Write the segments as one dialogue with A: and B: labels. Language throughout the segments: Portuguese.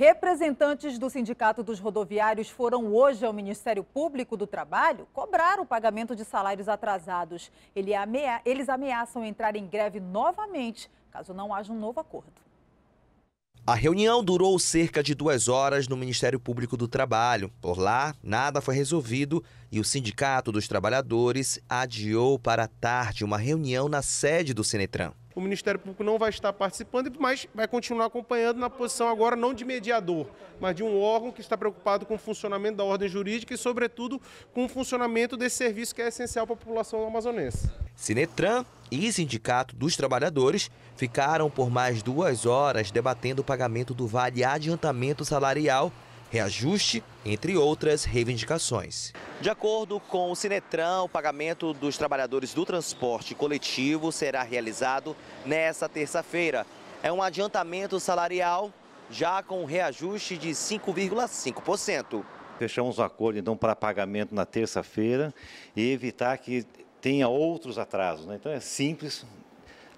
A: Representantes do Sindicato dos Rodoviários foram hoje ao Ministério Público do Trabalho cobrar o pagamento de salários atrasados. Eles ameaçam entrar em greve novamente caso não haja um novo acordo.
B: A reunião durou cerca de duas horas no Ministério Público do Trabalho. Por lá, nada foi resolvido e o Sindicato dos Trabalhadores adiou para a tarde uma reunião na sede do Sinetran o Ministério Público não vai estar participando, mas vai continuar acompanhando na posição agora não de mediador, mas de um órgão que está preocupado com o funcionamento da ordem jurídica e, sobretudo, com o funcionamento desse serviço que é essencial para a população amazonense. Sinetran e Sindicato dos Trabalhadores ficaram por mais duas horas debatendo o pagamento do vale adiantamento salarial reajuste, entre outras reivindicações. De acordo com o Sinetran, o pagamento dos trabalhadores do transporte coletivo será realizado nesta terça-feira. É um adiantamento salarial já com reajuste de 5,5%. Fechamos o acordo, então, para pagamento na terça-feira e evitar que tenha outros atrasos. Né? Então, é simples.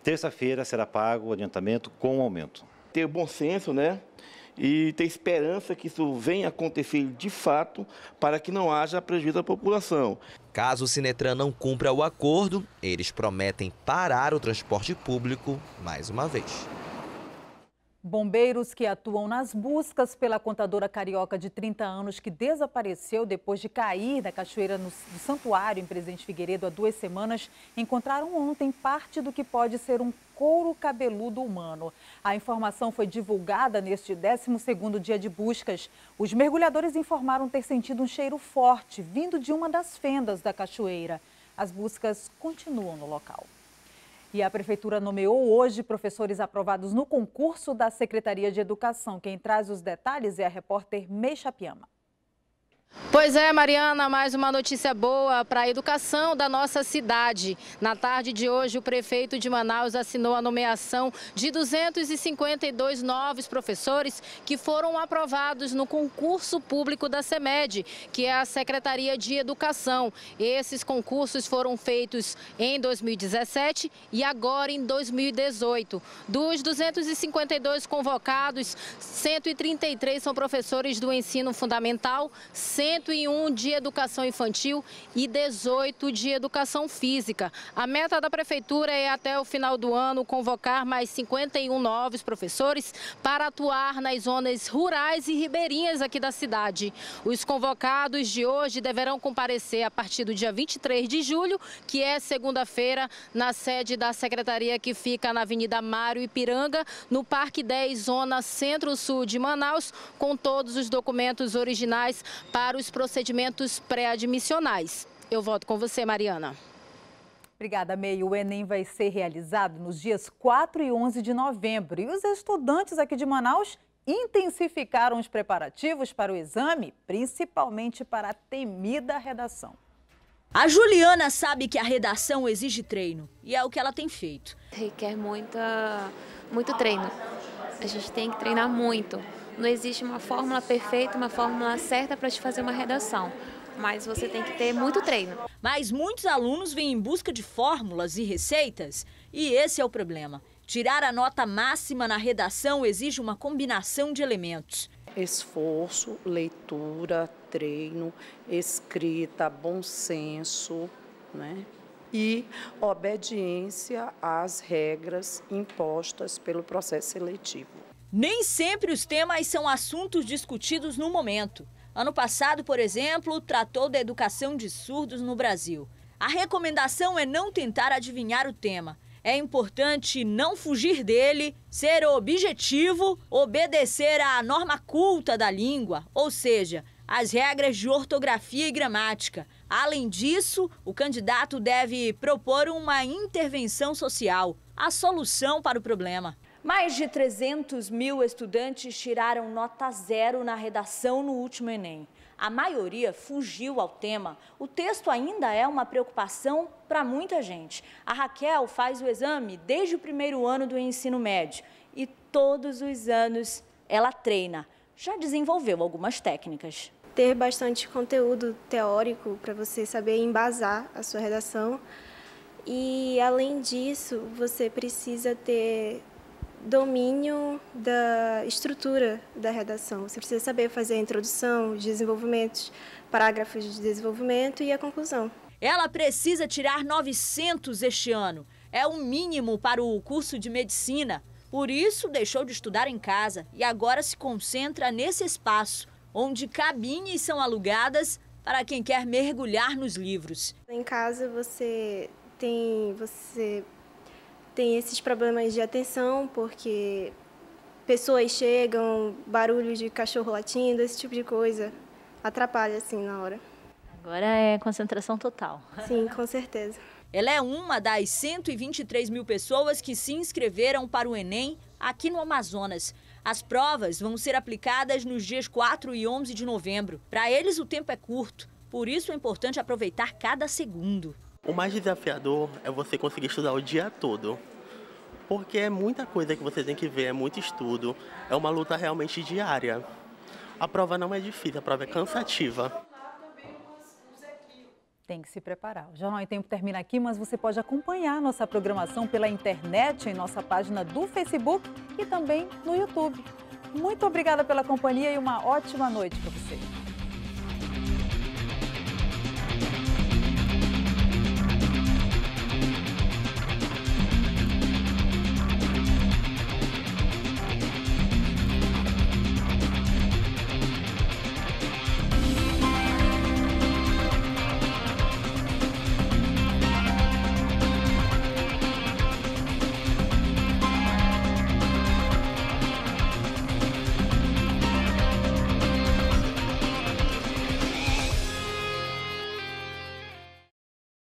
B: Terça-feira será pago o adiantamento com o aumento. Ter bom senso, né? e ter esperança que isso venha acontecer de fato para que não haja prejuízo à população. Caso o Sinetran não cumpra o acordo, eles prometem parar o transporte público mais uma vez.
A: Bombeiros que atuam nas buscas pela contadora carioca de 30 anos que desapareceu depois de cair da cachoeira no, do Santuário, em Presidente Figueiredo, há duas semanas, encontraram ontem parte do que pode ser um couro cabeludo humano. A informação foi divulgada neste 12º dia de buscas. Os mergulhadores informaram ter sentido um cheiro forte vindo de uma das fendas da cachoeira. As buscas continuam no local. E a Prefeitura nomeou hoje professores aprovados no concurso da Secretaria de Educação. Quem traz os detalhes é a repórter Meixa Piama.
C: Pois é, Mariana, mais uma notícia boa para a educação da nossa cidade. Na tarde de hoje, o prefeito de Manaus assinou a nomeação de 252 novos professores que foram aprovados no concurso público da SEMED, que é a Secretaria de Educação. Esses concursos foram feitos em 2017 e agora em 2018. Dos 252 convocados, 133 são professores do ensino fundamental, 100 101 de educação infantil e 18 de educação física. A meta da Prefeitura é, até o final do ano, convocar mais 51 novos professores para atuar nas zonas rurais e ribeirinhas aqui da cidade. Os convocados de hoje deverão comparecer a partir do dia 23 de julho, que é segunda-feira, na sede da secretaria que fica na Avenida Mário Ipiranga, no Parque 10, zona centro-sul de Manaus, com todos os documentos originais para para os procedimentos pré-admissionais. Eu volto com você, Mariana.
A: Obrigada, Meio. O Enem vai ser realizado nos dias 4 e 11 de novembro. E os estudantes aqui de Manaus intensificaram os preparativos para o exame, principalmente para a temida redação. A
D: Juliana sabe que a redação exige treino e é o que ela tem feito. Requer muita,
C: muito treino. A gente tem que treinar muito não existe uma fórmula perfeita, uma fórmula certa para te fazer uma redação. Mas você tem que ter muito treino.
D: Mas muitos alunos vêm em busca de fórmulas e receitas, e esse é o problema. Tirar a nota máxima na redação exige uma combinação de elementos
A: esforço, leitura, treino, escrita, bom senso, né? E obediência às regras impostas pelo processo seletivo.
D: Nem sempre os temas são assuntos discutidos no momento. Ano passado, por exemplo, tratou da educação de surdos no Brasil. A recomendação é não tentar adivinhar o tema. É importante não fugir dele, ser objetivo, obedecer à norma culta da língua, ou seja, as regras de ortografia e gramática. Além disso, o candidato deve propor uma intervenção social, a solução para o problema. Mais de 300 mil estudantes tiraram nota zero na redação no último Enem. A maioria fugiu ao tema. O texto ainda é uma preocupação para muita gente. A Raquel faz o exame desde o primeiro ano do ensino médio e todos os anos ela treina. Já desenvolveu algumas técnicas. Ter bastante conteúdo teórico para você saber embasar a sua redação. E, além disso, você precisa ter domínio da estrutura da redação. Você precisa saber fazer a introdução, os desenvolvimentos, parágrafos de desenvolvimento e a conclusão. Ela precisa tirar 900 este ano. É o mínimo para o curso de medicina. Por isso, deixou de estudar em casa e agora se concentra nesse espaço, onde cabines são alugadas para quem quer mergulhar nos livros. Em casa você tem, você tem esses problemas de atenção, porque pessoas chegam, barulho de cachorro latindo, esse tipo de coisa atrapalha assim na hora. Agora é concentração total. Sim, com certeza. Ela é uma das 123 mil pessoas que se inscreveram para o Enem aqui no Amazonas. As provas vão ser aplicadas nos dias 4 e 11 de novembro. Para eles, o tempo é curto, por isso é importante aproveitar cada
B: segundo. O mais desafiador é você conseguir estudar o dia todo. Porque é muita coisa que você tem que ver, é muito estudo, é uma luta realmente diária. A prova não é difícil, a prova é cansativa.
A: Tem que se preparar. O Jornal em Tempo termina aqui, mas você pode acompanhar nossa programação pela internet, em nossa página do Facebook e também no YouTube. Muito obrigada pela companhia e uma ótima noite para você.